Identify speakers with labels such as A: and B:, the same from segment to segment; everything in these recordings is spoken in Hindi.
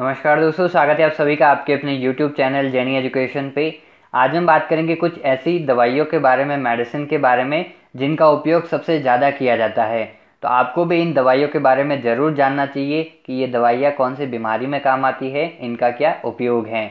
A: नमस्कार दोस्तों स्वागत है आप सभी का आपके अपने YouTube चैनल जैनी एजुकेशन पे आज हम बात करेंगे कुछ ऐसी दवाइयों के बारे में मेडिसिन के बारे में जिनका उपयोग सबसे ज़्यादा किया जाता है तो आपको भी इन दवाइयों के बारे में ज़रूर जानना चाहिए कि ये दवाइयाँ कौन सी बीमारी में काम आती है इनका क्या उपयोग है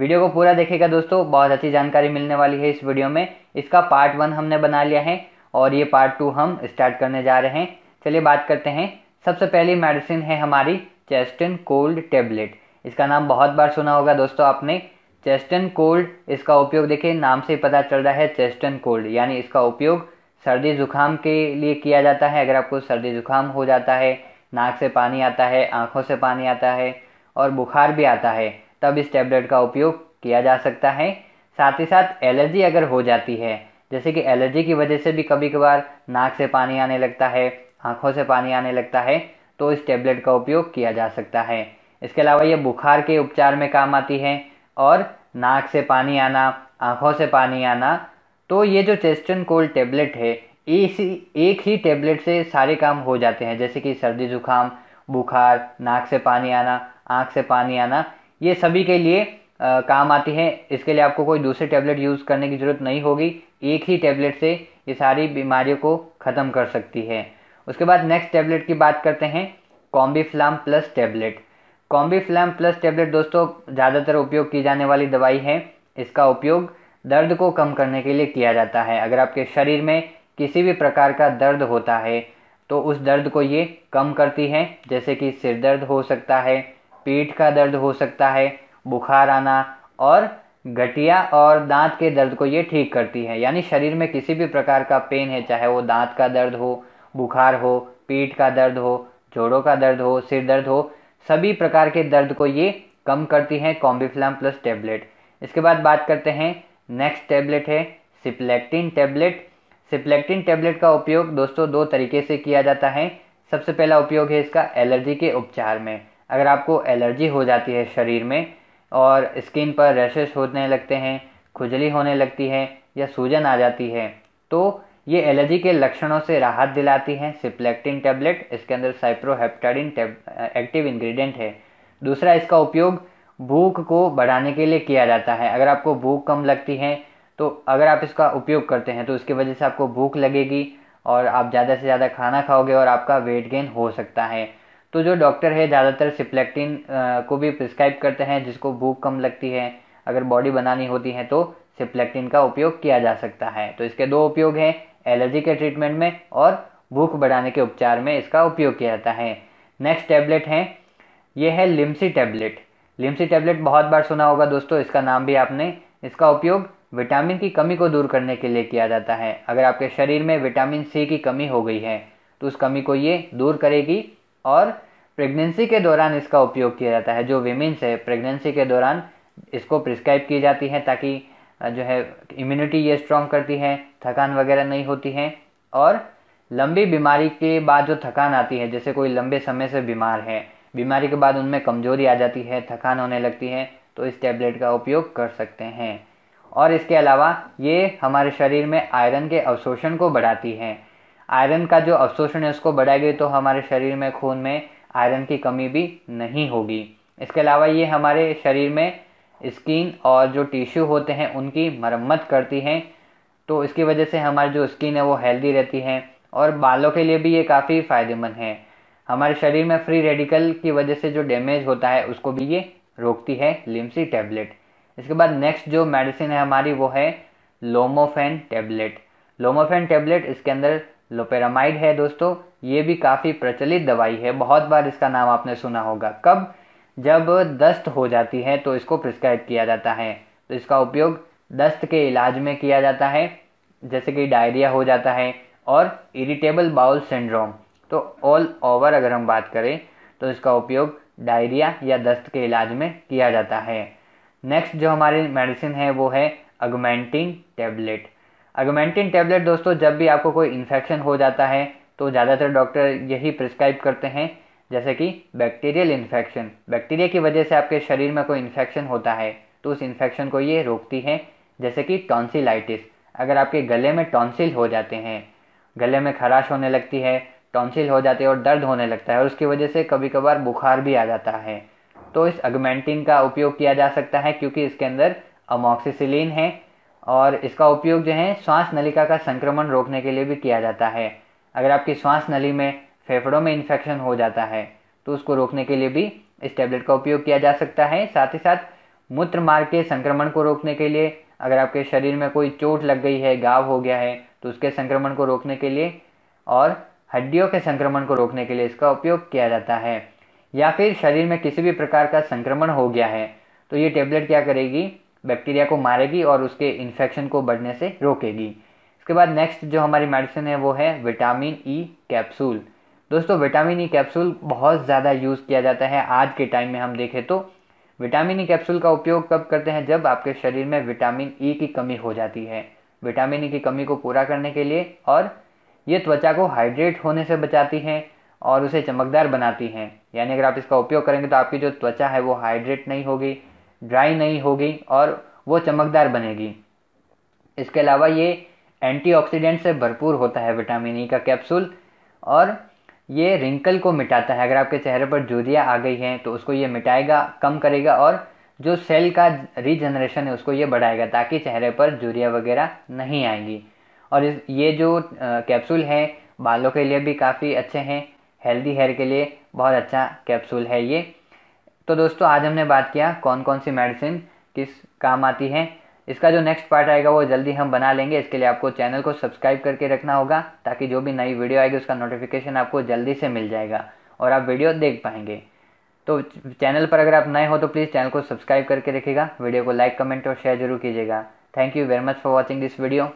A: वीडियो को पूरा देखेगा दोस्तों बहुत अच्छी जानकारी मिलने वाली है इस वीडियो में इसका पार्ट वन हमने बना लिया है और ये पार्ट टू हम स्टार्ट करने जा रहे हैं चलिए बात करते हैं सबसे पहली मेडिसिन है हमारी चेस्टन कोल्ड टेबलेट इसका नाम बहुत बार सुना होगा दोस्तों आपने चेस्टन कोल्ड इसका उपयोग देखिए नाम से ही पता चल रहा है चेस्टन कोल्ड यानी इसका उपयोग सर्दी जुकाम के लिए किया जाता है अगर आपको सर्दी जुकाम हो जाता है नाक से पानी आता है आँखों से पानी आता है और बुखार भी आता है तब इस टैबलेट का उपयोग किया जा सकता है साथ ही साथ एलर्जी अगर हो जाती है जैसे कि एलर्जी की वजह से भी कभी कभार नाक से पानी आने लगता है आँखों से पानी आने लगता है तो इस टेबलेट का उपयोग किया जा सकता है इसके अलावा ये बुखार के उपचार में काम आती है और नाक से पानी आना आँखों से पानी आना तो ये जो चेस्टन कोल्ड टेबलेट है इसी एक ही टेबलेट से सारे काम हो जाते हैं जैसे कि सर्दी जुकाम बुखार नाक से पानी आना आँख से पानी आना ये सभी के लिए आ, काम आती है इसके लिए आपको कोई दूसरे टेबलेट यूज़ करने की ज़रूरत नहीं होगी एक ही टेबलेट से ये सारी बीमारियों को ख़त्म कर सकती है उसके बाद नेक्स्ट टैबलेट की बात करते हैं Combiflam plus tablet Combiflam plus tablet दोस्तों ज़्यादातर उपयोग की जाने वाली दवाई है इसका उपयोग दर्द को कम करने के लिए किया जाता है अगर आपके शरीर में किसी भी प्रकार का दर्द होता है तो उस दर्द को ये कम करती है जैसे कि सिर दर्द हो सकता है पीठ का दर्द हो सकता है बुखार आना और गठिया और दांत के दर्द को ये ठीक करती है यानी शरीर में किसी भी प्रकार का पेन है चाहे वो दांत का दर्द हो बुखार हो पेट का दर्द हो जोड़ों का दर्द हो सिर दर्द हो सभी प्रकार के दर्द को ये कम करती हैं कॉम्बिफ्लाम प्लस टेबलेट इसके बाद बात करते हैं नेक्स्ट टेबलेट है सिप्लेक्टिन टेबलेट सिप्लेक्टिन टेबलेट का उपयोग दोस्तों दो तरीके से किया जाता है सबसे पहला उपयोग है इसका एलर्जी के उपचार में अगर आपको एलर्जी हो जाती है शरीर में और स्किन पर रैशेस होने लगते हैं खुजली होने लगती है या सूजन आ जाती है तो ये एलर्जी के लक्षणों से राहत दिलाती है सिप्लेक्टिन टैबलेट इसके अंदर साइप्रोहेप्टाडिन एक्टिव इंग्रेडिएंट है दूसरा इसका उपयोग भूख को बढ़ाने के लिए किया जाता है अगर आपको भूख कम लगती है तो अगर आप इसका उपयोग करते हैं तो उसकी वजह से आपको भूख लगेगी और आप ज़्यादा से ज़्यादा खाना खाओगे और आपका वेट गेन हो सकता है तो जो डॉक्टर है ज़्यादातर सिप्लेक्टिन को भी प्रिस्क्राइब करते हैं जिसको भूख कम लगती है अगर बॉडी बनानी होती है तो सिप्लेक्टिन का उपयोग किया जा सकता है तो इसके दो उपयोग हैं एलर्जी के ट्रीटमेंट में और भूख बढ़ाने के उपचार में इसका उपयोग किया जाता है नेक्स्ट टैबलेट है ये है लिम्सी टैबलेट लिम्सी टैबलेट बहुत बार सुना होगा दोस्तों इसका नाम भी आपने इसका उपयोग विटामिन की कमी को दूर करने के लिए किया जाता है अगर आपके शरीर में विटामिन सी की कमी हो गई है तो उस कमी को ये दूर करेगी और प्रेगनेंसी के दौरान इसका उपयोग किया जाता है जो वीमेंस है प्रेगनेंसी के दौरान इसको प्रिस्क्राइब की जाती है ताकि जो है इम्यूनिटी ये स्ट्रॉन्ग करती है थकान वगैरह नहीं होती है और लंबी बीमारी के बाद जो थकान आती है जैसे कोई लंबे समय से बीमार है बीमारी के बाद उनमें कमजोरी आ जाती है थकान होने लगती है तो इस टैबलेट का उपयोग कर सकते हैं और इसके अलावा ये हमारे शरीर में आयरन के अवशोषण को बढ़ाती है आयरन का जो अवशोषण है उसको बढ़ाएगी तो हमारे शरीर में खून में आयरन की कमी भी नहीं होगी इसके अलावा ये हमारे शरीर में स्किन और जो टिश्यू होते हैं उनकी मरम्मत करती हैं तो इसकी वजह से हमारी जो स्किन है वो हेल्दी रहती है और बालों के लिए भी ये काफ़ी फ़ायदेमंद है हमारे शरीर में फ्री रेडिकल की वजह से जो डैमेज होता है उसको भी ये रोकती है लिम्सी टैबलेट इसके बाद नेक्स्ट जो मेडिसिन है हमारी वो है लोमोफेन टैबलेट लोमोफेन टैबलेट इसके अंदर लोपेरामाइड है दोस्तों ये भी काफ़ी प्रचलित दवाई है बहुत बार इसका नाम आपने सुना होगा कब जब दस्त हो जाती है तो इसको प्रिस्क्राइब किया जाता है तो इसका उपयोग दस्त के इलाज में किया जाता है जैसे कि डायरिया हो जाता है और इरिटेबल बाउल सिंड्रोम तो ऑल ओवर अगर हम बात करें तो इसका उपयोग डायरिया या दस्त के इलाज में किया जाता है नेक्स्ट जो हमारी मेडिसिन है वो है अगमेंटिन टेबलेट अगमेंटिन टेबलेट दोस्तों जब भी आपको कोई इन्फेक्शन हो जाता है तो ज़्यादातर डॉक्टर यही प्रिस्क्राइब करते हैं जैसे कि बैक्टीरियल इन्फेक्शन बैक्टीरिया की वजह से आपके शरीर में कोई इन्फेक्शन होता है तो उस इन्फेक्शन को ये रोकती है जैसे कि टॉन्सिलाइटिस अगर आपके गले में टॉन्सिल हो जाते हैं गले में खराश होने लगती है टॉन्सिल हो जाती है और दर्द होने लगता है और उसकी वजह से कभी कभार बुखार भी आ जाता है तो इस अगमेंटिन का उपयोग किया जा सकता है क्योंकि इसके अंदर अमोक्सीसिलीन है और इसका उपयोग जो है श्वास नलिका का संक्रमण रोकने के लिए भी किया जाता है अगर आपकी श्वास नली में फेफड़ों में इन्फेक्शन हो जाता है तो उसको रोकने के लिए भी इस टैबलेट का उपयोग किया जा सकता है साथ ही साथ मूत्र मार्ग के संक्रमण को रोकने के लिए अगर आपके शरीर में कोई चोट लग गई है गाव हो गया है तो उसके संक्रमण को रोकने के लिए और हड्डियों के संक्रमण को रोकने के लिए इसका उपयोग किया जाता है या फिर शरीर में किसी भी प्रकार का संक्रमण हो गया है तो ये टेबलेट क्या करेगी बैक्टीरिया को मारेगी और उसके इन्फेक्शन को बढ़ने से रोकेगी इसके बाद नेक्स्ट जो हमारी मेडिसिन है वो है विटामिन ई कैप्सूल दोस्तों विटामिन ई कैप्सूल बहुत ज़्यादा यूज़ किया जाता है आज के टाइम में हम देखें तो विटामिन ई कैप्सूल का उपयोग कब करते हैं जब आपके शरीर में विटामिन ई e की कमी हो जाती है विटामिन ई e की कमी को पूरा करने के लिए और ये त्वचा को हाइड्रेट होने से बचाती है और उसे चमकदार बनाती हैं यानी अगर आप इसका उपयोग करेंगे तो आपकी जो त्वचा है वो हाइड्रेट नहीं होगी ड्राई नहीं होगी और वो चमकदार बनेगी इसके अलावा ये एंटीऑक्सीडेंट से भरपूर होता है विटामिन ई e का कैप्सूल और ये रिंकल को मिटाता है अगर आपके चेहरे पर जूरिया आ गई है तो उसको ये मिटाएगा कम करेगा और जो सेल का रीजनरेशन है उसको ये बढ़ाएगा ताकि चेहरे पर जूरिया वगैरह नहीं आएंगी और ये जो कैप्सूल है बालों के लिए भी काफ़ी अच्छे हैं हेल्दी हेयर के लिए बहुत अच्छा कैप्सूल है ये तो दोस्तों आज हमने बात किया कौन कौन सी मेडिसिन किस काम आती है इसका जो नेक्स्ट पार्ट आएगा वो जल्दी हम बना लेंगे इसके लिए आपको चैनल को सब्सक्राइब करके रखना होगा ताकि जो भी नई वीडियो आएगी उसका नोटिफिकेशन आपको जल्दी से मिल जाएगा और आप वीडियो देख पाएंगे तो चैनल पर अगर आप नए हो तो प्लीज़ चैनल को सब्सक्राइब करके रखिएगा वीडियो को लाइक कमेंट और शेयर जरूर कीजिएगा thank you very much for watching this video